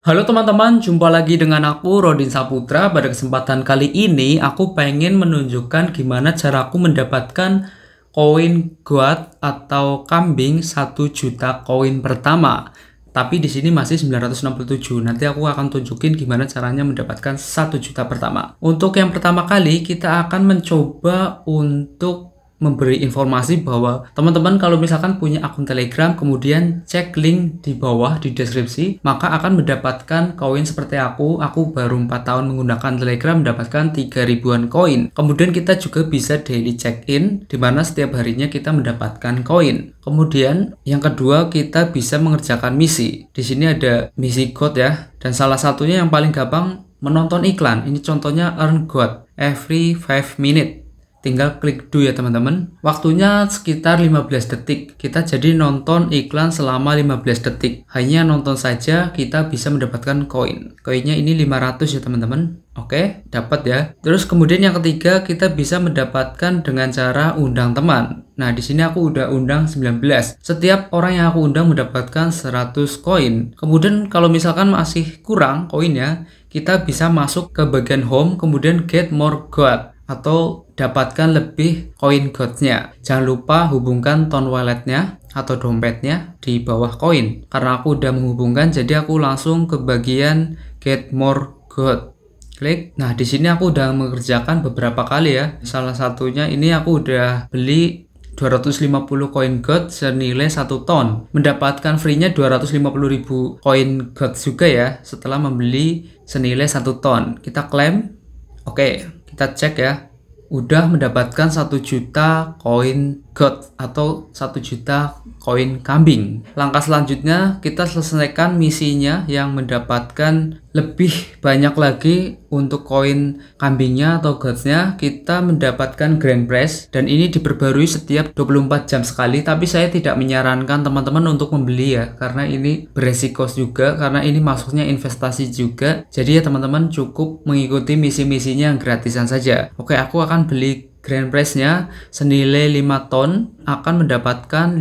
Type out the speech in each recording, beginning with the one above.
Halo teman-teman, jumpa lagi dengan aku Rodin Saputra. Pada kesempatan kali ini aku pengen menunjukkan gimana cara aku mendapatkan koin goat atau kambing 1 juta koin pertama. Tapi di sini masih 967. Nanti aku akan tunjukin gimana caranya mendapatkan 1 juta pertama. Untuk yang pertama kali kita akan mencoba untuk memberi informasi bahwa teman-teman kalau misalkan punya akun Telegram kemudian cek link di bawah di deskripsi maka akan mendapatkan koin seperti aku aku baru 4 tahun menggunakan Telegram mendapatkan 3 ribuan koin kemudian kita juga bisa daily check in di mana setiap harinya kita mendapatkan koin kemudian yang kedua kita bisa mengerjakan misi di sini ada misi code ya dan salah satunya yang paling gampang menonton iklan ini contohnya earn god every 5 minute tinggal klik do ya teman-teman waktunya sekitar 15 detik kita jadi nonton iklan selama 15 detik hanya nonton saja kita bisa mendapatkan koin koinnya ini 500 ya teman-teman oke dapat ya terus kemudian yang ketiga kita bisa mendapatkan dengan cara undang teman Nah, di sini aku udah undang 19. Setiap orang yang aku undang mendapatkan 100 koin. Kemudian kalau misalkan masih kurang koinnya, kita bisa masuk ke bagian home kemudian get more gold atau dapatkan lebih koin gotnya. Jangan lupa hubungkan ton walletnya atau dompetnya di bawah koin. Karena aku udah menghubungkan, jadi aku langsung ke bagian get more gold. Klik. Nah, di sini aku udah mengerjakan beberapa kali ya. Salah satunya ini aku udah beli 250 koin God senilai 1 ton. Mendapatkan free-nya 250.000 koin God juga ya setelah membeli senilai 1 ton. Kita klaim. Oke, kita cek ya udah mendapatkan satu juta koin Gold atau satu juta koin kambing. Langkah selanjutnya kita selesaikan misinya yang mendapatkan lebih banyak lagi untuk koin kambingnya atau Goldnya kita mendapatkan grand prize dan ini diperbarui setiap 24 jam sekali tapi saya tidak menyarankan teman-teman untuk membeli ya karena ini beresiko juga karena ini maksudnya investasi juga jadi ya teman-teman cukup mengikuti misi-misinya yang gratisan saja oke aku akan beli grand prize-nya senilai 5 ton akan mendapatkan 500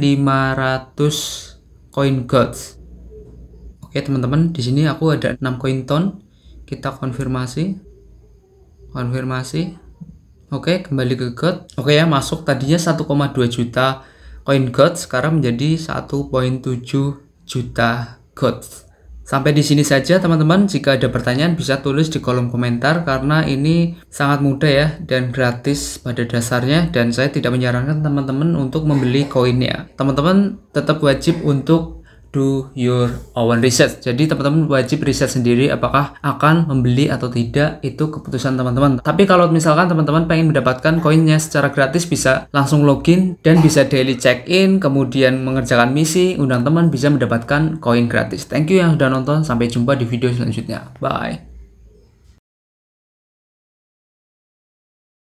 koin gold. Oke teman-teman, di sini aku ada 6 koin ton. Kita konfirmasi. Konfirmasi. Oke, kembali ke gold. Oke ya, masuk tadinya 1,2 juta koin gold sekarang menjadi 1.7 juta gold. Sampai di sini saja teman-teman, jika ada pertanyaan bisa tulis di kolom komentar karena ini sangat mudah ya dan gratis pada dasarnya dan saya tidak menyarankan teman-teman untuk membeli koinnya. Teman-teman tetap wajib untuk do your own research. Jadi teman-teman wajib riset sendiri apakah akan membeli atau tidak itu keputusan teman-teman. Tapi kalau misalkan teman-teman pengen mendapatkan koinnya secara gratis bisa langsung login dan bisa daily check-in, kemudian mengerjakan misi, undang teman bisa mendapatkan koin gratis. Thank you yang sudah nonton, sampai jumpa di video selanjutnya. Bye.